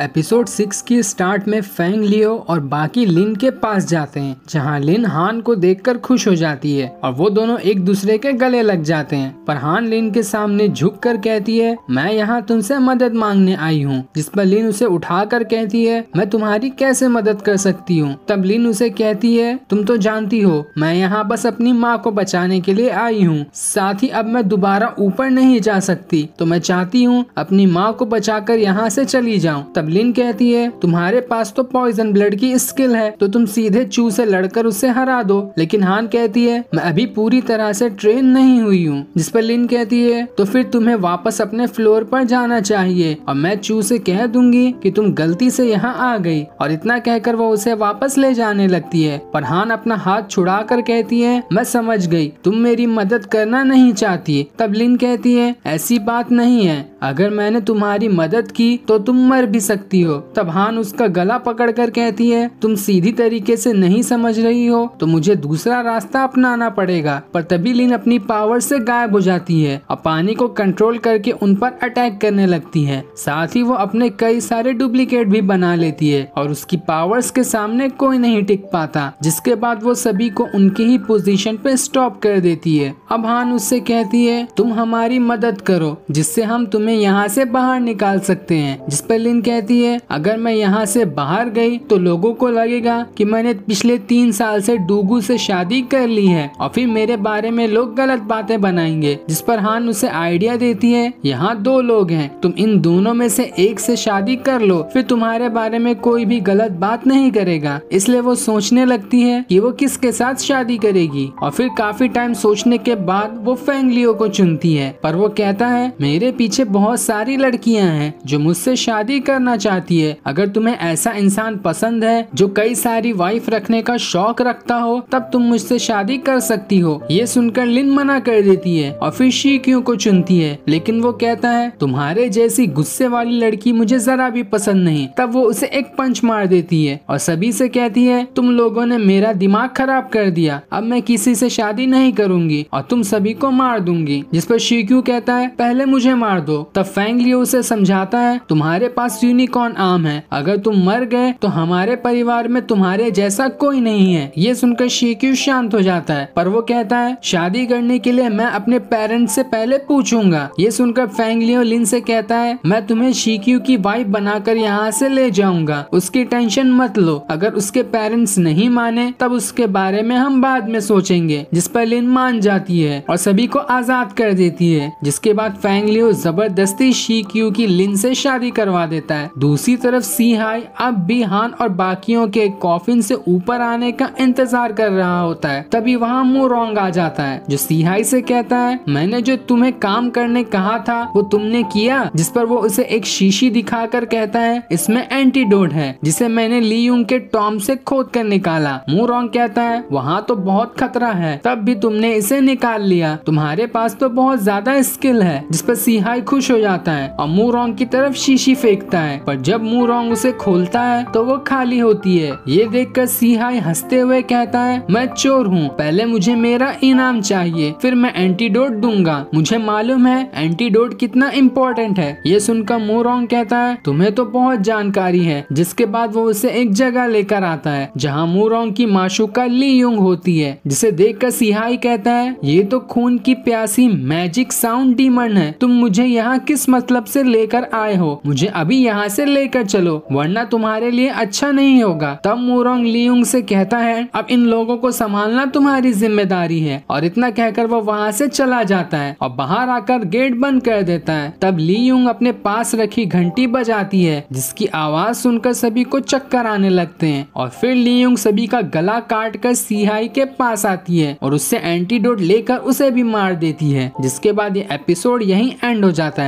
episode six की start में Fang Leo और बाकी लिन के पास जाते हैं जहाँ लिन हान को देखकर खुश हो जाती है और वो दोनों एक दूसरे के गले लग जाते हैं पर हान लिन के सामने झुक कर कहती है मैं यहाँ तुमसे मदद मांगने आई हूँ जिस पर लिन उसे उठा कर कहती है मैं तुम्हारी कैसे मदद कर सकती हूँ तब लिन उसे कहती है तुम तो जानती हो मैं यहाँ बस अपनी माँ को बचाने के लिए आई हूँ साथ ही अब मैं दोबारा ऊपर नहीं जा सकती तो मैं चाहती हूँ अपनी माँ को बचाकर यहाँ से चली जाऊँ तब एवलिन कहती है तुम्हारे पास तो पॉइजन ब्लड की स्किल है तो तुम सीधे चू से लड़कर उसे हरा दो लेकिन हान कहती है मैं अभी पूरी तरह से ट्रेन नहीं हुई हूँ जिस पर लिन कहती है तो फिर तुम्हें वापस अपने फ्लोर पर जाना चाहिए और मैं चू से कह दूंगी कि तुम गलती से यहाँ आ गई और इतना कहकर वो उसे वापस ले जाने लगती है पर हान अपना हाथ छुड़ा कर कहती है मैं समझ गई तुम मेरी मदद करना नहीं चाहती तब लिन कहती है ऐसी बात नहीं है अगर मैंने तुम्हारी मदद की तो तुम मर भी सकती हो तब हान उसका गला पकड़ कर कहती है तुम सीधी तरीके से नहीं समझ रही हो तो मुझे दूसरा रास्ता अपनाना पड़ेगा पर तभी लिन अपनी पावर से गायब हो जाती है और पानी को कंट्रोल करके उन पर अटैक करने लगती है साथ ही वो अपने कई सारे डुप्लीकेट भी बना लेती है और उसकी पावर्स के सामने कोई नहीं टिक पाता जिसके बाद वो सभी को उनकी ही पोजिशन पे स्टॉप कर देती है अब हान उससे कहती है तुम हमारी मदद करो जिससे हम तुम्हें हमें यहाँ से बाहर निकाल सकते हैं जिस पर लिन कहती है अगर मैं यहाँ से बाहर गई तो लोगों को लगेगा कि मैंने पिछले तीन साल से डूगू से शादी कर ली है और फिर मेरे बारे में लोग गलत बातें बनाएंगे जिस पर हान उसे आइडिया देती है यहाँ दो लोग हैं तुम इन दोनों में से एक से शादी कर लो फिर तुम्हारे बारे में कोई भी गलत बात नहीं करेगा इसलिए वो सोचने लगती है कि वो किसके साथ शादी करेगी और फिर काफी टाइम सोचने के बाद वो फेंग को चुनती है पर वो कहता है मेरे पीछे बहुत सारी लड़कियां हैं जो मुझसे शादी करना चाहती है अगर तुम्हें ऐसा इंसान पसंद है जो कई सारी वाइफ रखने का शौक रखता हो तब तुम मुझसे शादी कर सकती हो ये सुनकर लिन मना कर देती है और फिर शीकियों को चुनती है लेकिन वो कहता है तुम्हारे जैसी गुस्से वाली लड़की मुझे जरा भी पसंद नहीं तब वो उसे एक पंच मार देती है और सभी से कहती है तुम लोगों ने मेरा दिमाग खराब कर दिया अब मैं किसी से शादी नहीं करूंगी और तुम सभी को मार दूंगी जिस पर शीक्यू कहता है पहले मुझे मार दो तब फैंग लियो उसे समझाता है तुम्हारे पास यूनिकॉर्न आम है अगर तुम मर गए तो हमारे परिवार में तुम्हारे जैसा कोई नहीं है ये सुनकर शीक्यू शांत हो जाता है पर वो कहता है शादी करने के लिए मैं अपने पेरेंट्स से पहले पूछूंगा ये सुनकर फैंग लियो लिन से कहता है मैं तुम्हें शीक्यू की वाइफ बनाकर यहाँ से ले जाऊंगा उसकी टेंशन मत लो अगर उसके पेरेंट्स नहीं माने तब उसके बारे में हम बाद में सोचेंगे जिस पर लिन मान जाती है और सभी को आजाद कर देती है जिसके बाद फैंग लियो जबरदस्त जबरदस्ती शी क्यू की लिन से शादी करवा देता है दूसरी तरफ सी हाई अब हान और बाकियों के कॉफिन से ऊपर आने का इंतजार कर रहा होता है तभी वहाँ रोंग आ जाता है जो सी हाई से कहता है मैंने जो तुम्हें काम करने कहा था वो तुमने किया जिस पर वो उसे एक शीशी दिखाकर कहता है इसमें एंटीडोट है जिसे मैंने यूंग के टॉम से खोद कर निकाला मुँह रोंग कहता है वहाँ तो बहुत खतरा है तब भी तुमने इसे निकाल लिया तुम्हारे पास तो बहुत ज्यादा स्किल है जिस पर सिहाई खुश खुश हो जाता है और रोंग की तरफ शीशी फेंकता है पर जब रोंग उसे खोलता है तो वो खाली होती है ये देखकर सीहाई हंसते हुए कहता है मैं चोर हूँ पहले मुझे मेरा इनाम चाहिए फिर मैं एंटीडोट दूंगा मुझे मालूम है एंटीडोट कितना इम्पोर्टेंट है ये सुनकर रोंग कहता है तुम्हें तो बहुत जानकारी है जिसके बाद वो उसे एक जगह लेकर आता है जहाँ रोंग की माशू का ली युग होती है जिसे देख कर सिहाई कहता है ये तो खून की प्यासी मैजिक साउंड डीमन है तुम मुझे यहाँ यहाँ किस मतलब से लेकर आए हो मुझे अभी यहाँ से लेकर चलो वरना तुम्हारे लिए अच्छा नहीं होगा तब मोरोंग लियोंग से कहता है अब इन लोगों को संभालना तुम्हारी जिम्मेदारी है और इतना कहकर वो वहाँ से चला जाता है और बाहर आकर गेट बंद कर देता है तब लियोंग अपने पास रखी घंटी बजाती है जिसकी आवाज सुनकर सभी को चक्कर आने लगते है और फिर लियोंग सभी का गला काट कर सिहाई के पास आती है और उससे एंटीडोट लेकर उसे भी मार देती है जिसके बाद ये एपिसोड यही एंड हो जाता है